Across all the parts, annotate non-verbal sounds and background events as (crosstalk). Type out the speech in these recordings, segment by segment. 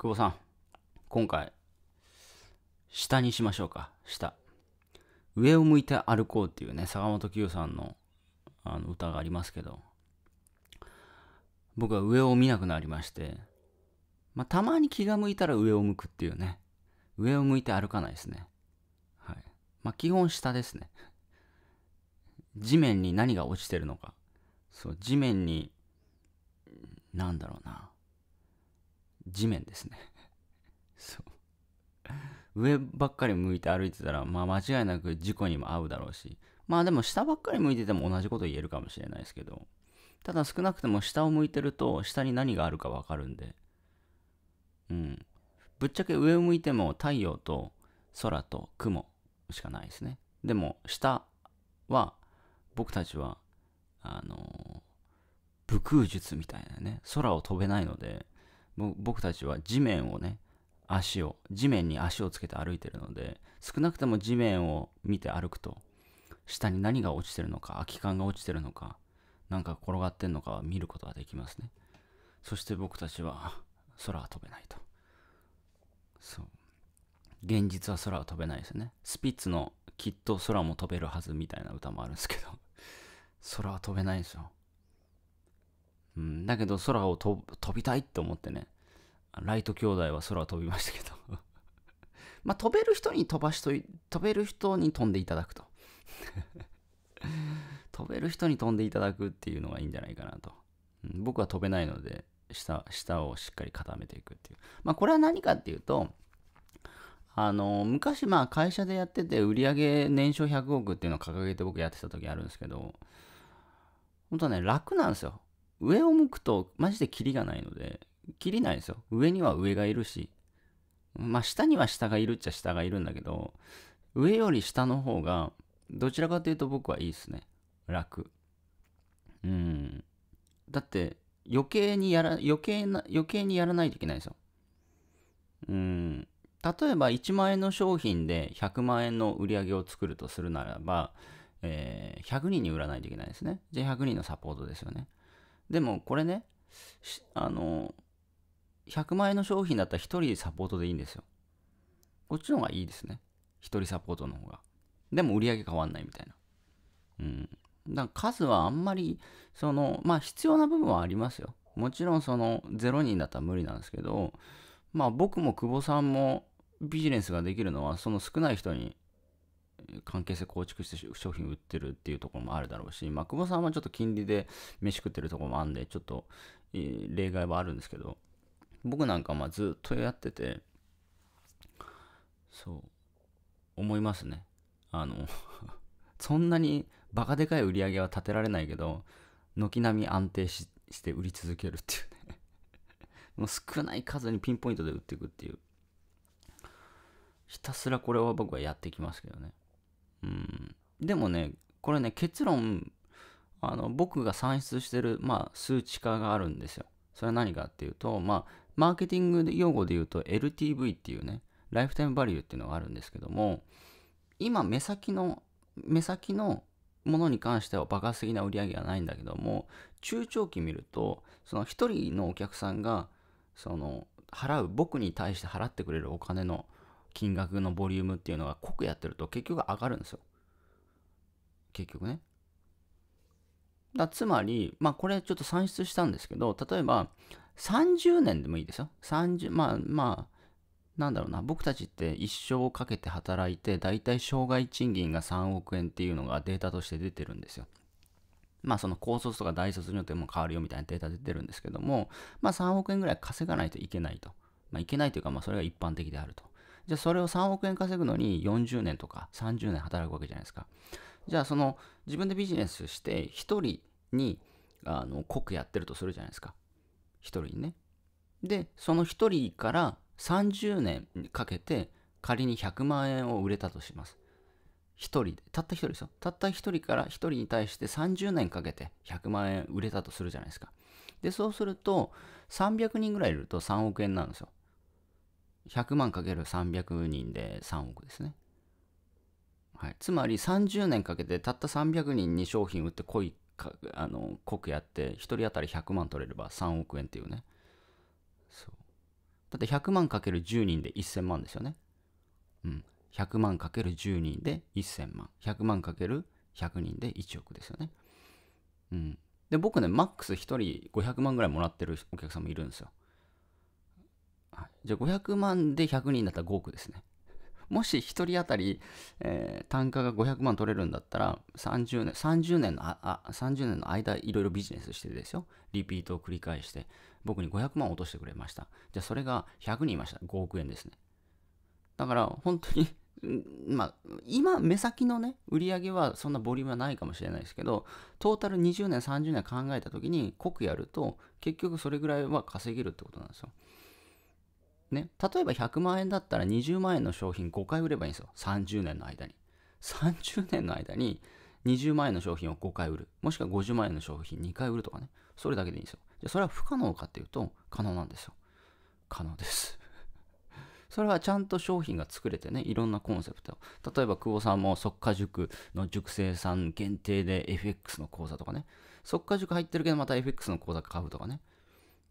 久保さん、今回、下にしましょうか。下。上を向いて歩こうっていうね、坂本九さんのあの歌がありますけど、僕は上を見なくなりまして、まあ、たまに気が向いたら上を向くっていうね、上を向いて歩かないですね。はい。まあ、基本下ですね。地面に何が落ちてるのか。そう、地面に、なんだろうな。地面ですね (laughs) そう上ばっかり向いて歩いてたらまあ間違いなく事故にも合うだろうしまあでも下ばっかり向いてても同じこと言えるかもしれないですけどただ少なくとも下を向いてると下に何があるかわかるんでうんぶっちゃけ上を向いても太陽と空と雲しかないですねでも下は僕たちはあの武空術みたいなね空を飛べないので僕たちは地面をね足を地面に足をつけて歩いてるので少なくとも地面を見て歩くと下に何が落ちてるのか空き缶が落ちてるのか何か転がってんのか見ることができますねそして僕たちは空は飛べないとそう現実は空は飛べないですねスピッツの「きっと空も飛べるはず」みたいな歌もあるんですけど空は飛べないですよ、うん、だけど空を飛びたいって思ってねライト兄弟は空を飛びましたけど (laughs) まあ、飛べる人に飛ばしとい、飛べる人に飛んでいただくと (laughs) 飛べる人に飛んでいただくっていうのがいいんじゃないかなと。僕は飛べないので、下、下をしっかり固めていくっていう。まあ、これは何かっていうと、あの、昔、まあ、会社でやってて、売上年商100億っていうのを掲げて僕やってた時あるんですけど、本当はね、楽なんですよ。上を向くと、マジでキリがないので、きりないですよ。上には上がいるし、まあ下には下がいるっちゃ下がいるんだけど、上より下の方が、どちらかというと僕はいいですね。楽。うん。だって、余計にやら、余計な、余計にやらないといけないですよ。うん。例えば1万円の商品で100万円の売り上げを作るとするならば、えー、100人に売らないといけないですね。じゃあ100人のサポートですよね。でもこれね、あの、100万円の商品だったら1人サポートでいいんですよ。こっちの方がいいですね。1人サポートの方が。でも売り上げ変わんないみたいな。うん。だから数はあんまり、その、まあ必要な部分はありますよ。もちろんその0人だったら無理なんですけど、まあ僕も久保さんもビジネスができるのはその少ない人に関係性構築して商品売ってるっていうところもあるだろうし、まあ久保さんはちょっと金利で飯食ってるところもあるんで、ちょっと例外はあるんですけど、僕なんかまあずっとやってて、そう、思いますね。あの (laughs) そんなにバカでかい売り上げは立てられないけど、軒並み安定して売り続けるっていうね (laughs) もう少ない数にピンポイントで売っていくっていう。ひたすらこれは僕はやってきますけどね。うん。でもね、これね、結論、あの僕が算出してる、まあ、数値化があるんですよ。それは何かっていうと、まあ、マーケティング用語で言うと LTV っていうね、ライフタイムバリューっていうのがあるんですけども、今目先の、目先のものに関しては爆発的な売り上げがないんだけども、中長期見ると、その1人のお客さんが、その、払う、僕に対して払ってくれるお金の金額のボリュームっていうのが濃くやってると結局上がるんですよ。結局ね。だつまり、まあこれちょっと算出したんですけど、例えば、30年でもいいですよ。30、まあまあ、なんだろうな、僕たちって一生をかけて働いて、だいたい障害賃金が3億円っていうのがデータとして出てるんですよ。まあその高卒とか大卒によっても変わるよみたいなデータ出てるんですけども、まあ3億円ぐらい稼がないといけないと。まあいけないというか、まあそれが一般的であると。じゃあそれを3億円稼ぐのに40年とか30年働くわけじゃないですか。じゃあその自分でビジネスして1人にあの濃くやってるとするじゃないですか。一人ね。で、その一人から30年かけて仮に100万円を売れたとします。一人で、たった一人ですよ。たった一人から一人に対して30年かけて100万円売れたとするじゃないですか。で、そうすると、300人ぐらいいると3億円なんですよ。100万かける300人で3億ですね。はい、つまり30年かけてたった300人に商品売ってこいっあの濃くやって1人当たり100万取れれば3億円っていうねそうだって100万かける10人で1000万ですよねうん100万かける10人で1000万100万かける100人で1億ですよねうんで僕ねマックス1人500万ぐらいもらってるお客さんもいるんですよ、じゃあ500万で100人だったら5億ですねもし1人当たり、えー、単価が500万取れるんだったら、30年、30年の、あ、30年の間、いろいろビジネスしてですよ。リピートを繰り返して、僕に500万落としてくれました。じゃあ、それが100人いました。5億円ですね。だから、本当にまあ、今、目先のね、売り上げはそんなボリュームはないかもしれないですけど、トータル20年、30年考えた時に濃くやると、結局それぐらいは稼げるってことなんですよ。ね、例えば100万円だったら20万円の商品5回売ればいいんですよ。30年の間に。30年の間に20万円の商品を5回売る。もしくは50万円の商品2回売るとかね。それだけでいいんですよ。じゃそれは不可能かっていうと、可能なんですよ。可能です (laughs) それはちゃんと商品が作れてね、いろんなコンセプト。例えば、久保さんも即化塾の塾生さん限定で FX の講座とかね。即化塾入ってるけどまた FX の講座買うとかね。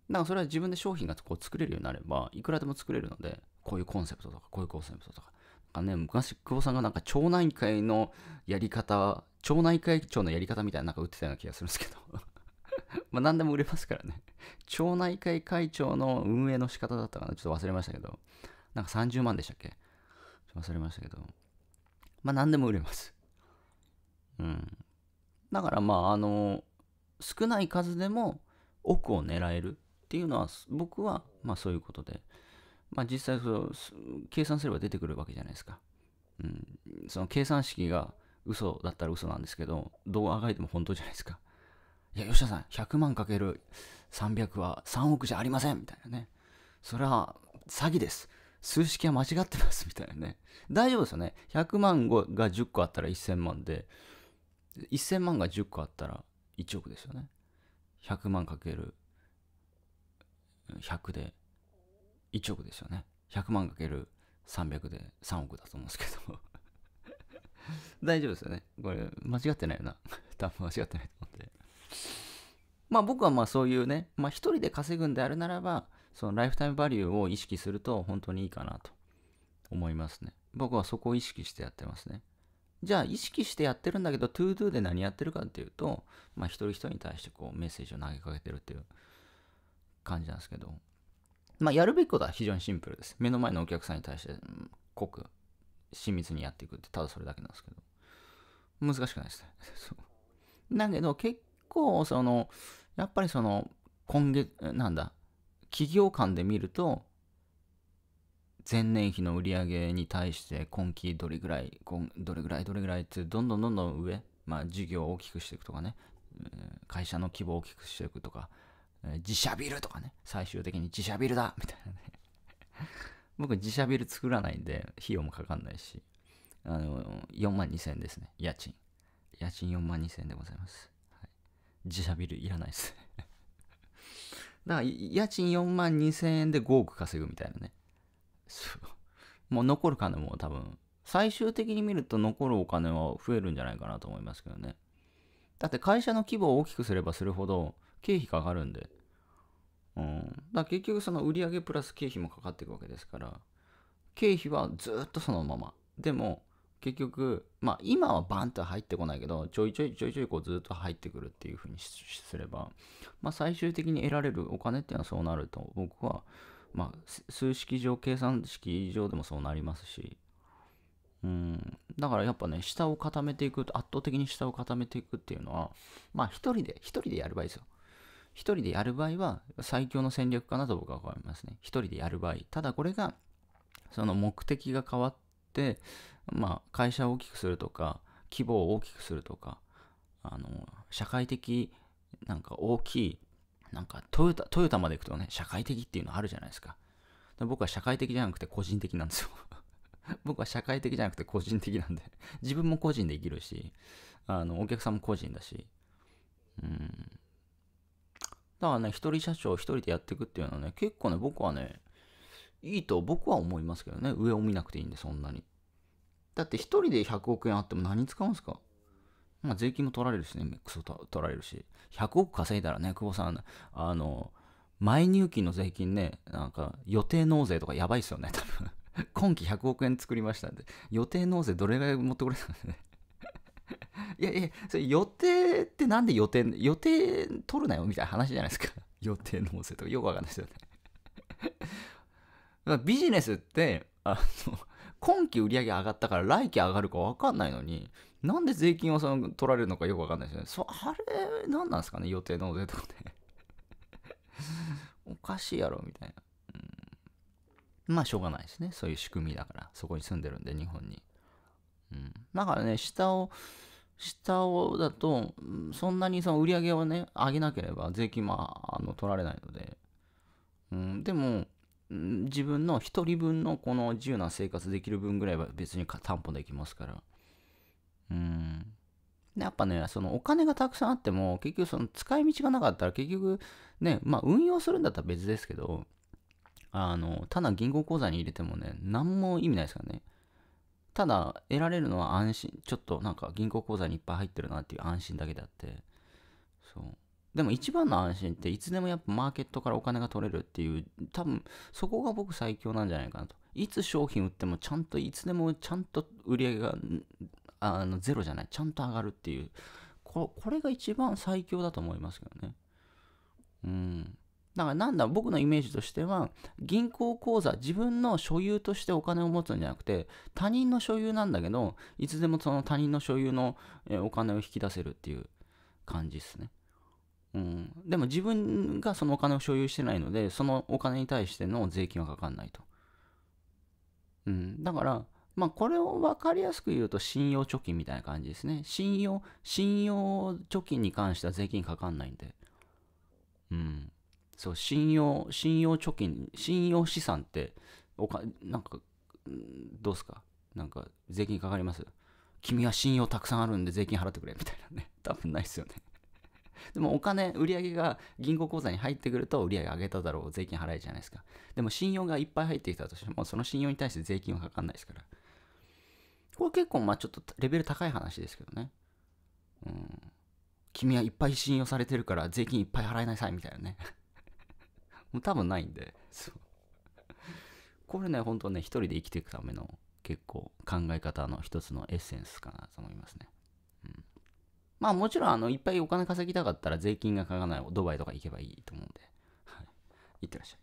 んかそれは自分で商品がこう作れるようになれば、いくらでも作れるので、こういうコンセプトとか、こういうコンセプトとか。かね、昔、久保さんがなんか町内会のやり方、町内会長のやり方みたいななんか売ってたような気がするんですけど。(laughs) まあ何でも売れますからね。町内会会長の運営の仕方だったかな。ちょっと忘れましたけど。なんか30万でしたっけ忘れましたけど。まあ何でも売れます。うん。だからまああの、少ない数でも奥を狙えるっていうのは僕はまあそういうことで、まあ、実際その計算すれば出てくるわけじゃないですか、うん、その計算式が嘘だったら嘘なんですけどどうあがいても本当じゃないですかいや吉田さん100万かける300は3億じゃありませんみたいなねそれは詐欺です数式は間違ってますみたいなね大丈夫ですよね100万が10個あったら1000万で1000万が10個あったら1億ですよね100万かける100で1億ですよね。100万かける300で3億だと思うんですけど (laughs) 大丈夫ですよね。これ、間違ってないよな。(laughs) 多分間違ってないと思うんで。まあ僕はまあそういうね、まあ一人で稼ぐんであるならば、そのライフタイムバリューを意識すると本当にいいかなと思いますね。僕はそこを意識してやってますね。じゃあ意識してやってるんだけど、トゥードゥで何やってるかっていうと、まあ一人一人に対してこうメッセージを投げかけてるっていう感じなんですけど、まあ、やるべきことは非常にシンプルです。目の前のお客さんに対して、濃く、親密にやっていくって、ただそれだけなんですけど、難しくないですね。(laughs) だけど、結構、その、やっぱりその、今月、なんだ、企業間で見ると、前年比の売り上げに対して今期どれぐらい、どれぐらい、どれぐらいってどんどんどんどん上、まあ事業を大きくしていくとかね、会社の規模を大きくしていくとか、自社ビルとかね、最終的に自社ビルだみたいなね。(laughs) 僕自社ビル作らないんで、費用もかかんないし、あの、4万2000円ですね、家賃。家賃4万2000円でございます。はい、自社ビルいらないですね (laughs) だから、家賃4万2000円で5億稼ぐみたいなね。もう残る金も多分、最終的に見ると残るお金は増えるんじゃないかなと思いますけどね。だって会社の規模を大きくすればするほど、経費かかるんで。うん、だ結局その売上プラス経費もかかっていくわけですから経費はずっとそのままでも結局まあ今はバンと入ってこないけどちょいちょいちょいちょいこうずっと入ってくるっていうふうにすれば、まあ、最終的に得られるお金っていうのはそうなると僕は、まあ、数式上計算式上でもそうなりますしうんだからやっぱね下を固めていく圧倒的に下を固めていくっていうのはまあ一人で一人でやればいいですよ一人でやる場合は最強の戦略かなと僕は思いますね。一人でやる場合。ただこれが、その目的が変わって、まあ、会社を大きくするとか、規模を大きくするとか、あの、社会的、なんか大きい、なんかトヨタ、トヨタまで行くとね、社会的っていうのあるじゃないですか。僕は社会的じゃなくて個人的なんですよ (laughs) 僕は社会的じゃなくて個人的なんで自分も個人で生きるし、あの、お客さんも個人だし、うん、だからね、一人社長一人でやっていくっていうのはね、結構ね、僕はね、いいと僕は思いますけどね、上を見なくていいんで、そんなに。だって一人で100億円あっても何使うんですかまあ税金も取られるしね、クソ取られるし。100億稼いだらね、久保さん、あの、前入金の税金ね、なんか予定納税とかやばいっすよね、多分。(laughs) 今期100億円作りましたんで、予定納税どれぐらい持ってこれたんですね。(laughs) いやいや、それ予定ってなんで予定、予定取るなよみたいな話じゃないですか。(laughs) 予定の音声とかよくわかんないですよね。だからビジネスって、あの、今期売り上げ上がったから来期上がるかわかんないのに、なんで税金をその取られるのかよくわかんないですよね。そあれ、何なんですかね、予定納税とかね。(laughs) おかしいやろ、みたいな。うん、まあ、しょうがないですね。そういう仕組みだから。そこに住んでるんで、日本に。うん、だからね、下を、下をだと、そんなにその売り上げをね、上げなければ税金もあの取られないので、うん、でも、自分の1人分のこの自由な生活できる分ぐらいは別に担保できますから。うん。やっぱね、そのお金がたくさんあっても、結局その使い道がなかったら結局ね、まあ運用するんだったら別ですけど、あの、ただ銀行口座に入れてもね、何も意味ないですからね。ただ得られるのは安心ちょっとなんか銀行口座にいっぱい入ってるなっていう安心だけであってそうでも一番の安心っていつでもやっぱマーケットからお金が取れるっていう多分そこが僕最強なんじゃないかなといつ商品売ってもちゃんといつでもちゃんと売り上げがあのゼロじゃないちゃんと上がるっていうこれが一番最強だと思いますけどねうんだからなんだ、僕のイメージとしては、銀行口座、自分の所有としてお金を持つんじゃなくて、他人の所有なんだけど、いつでもその他人の所有のお金を引き出せるっていう感じですね。うん、でも自分がそのお金を所有してないので、そのお金に対しての税金はかかんないと。うん、だから、まあ、これを分かりやすく言うと信用貯金みたいな感じですね。信用、信用貯金に関しては税金かかんないんで。うん。そう信用信用貯金信用資産っておかなんかどうすかなんか税金かかります君は信用たくさんあるんで税金払ってくれみたいなね (laughs) 多分ないですよね (laughs) でもお金売り上げが銀行口座に入ってくると売り上げ上げただろう税金払えじゃないですかでも信用がいっぱい入ってきたとしてもその信用に対して税金はかかんないですからこれ結構まあちょっとレベル高い話ですけどねうん君はいっぱい信用されてるから税金いっぱい払いなさいみたいなねもう多分ないんで、そう。これね、本当ね、一人で生きていくための結構考え方の一つのエッセンスかなと思いますね。うん。まあもちろん、あの、いっぱいお金稼ぎたかったら税金がかからないドバイとか行けばいいと思うんで、はい。いってらっしゃい。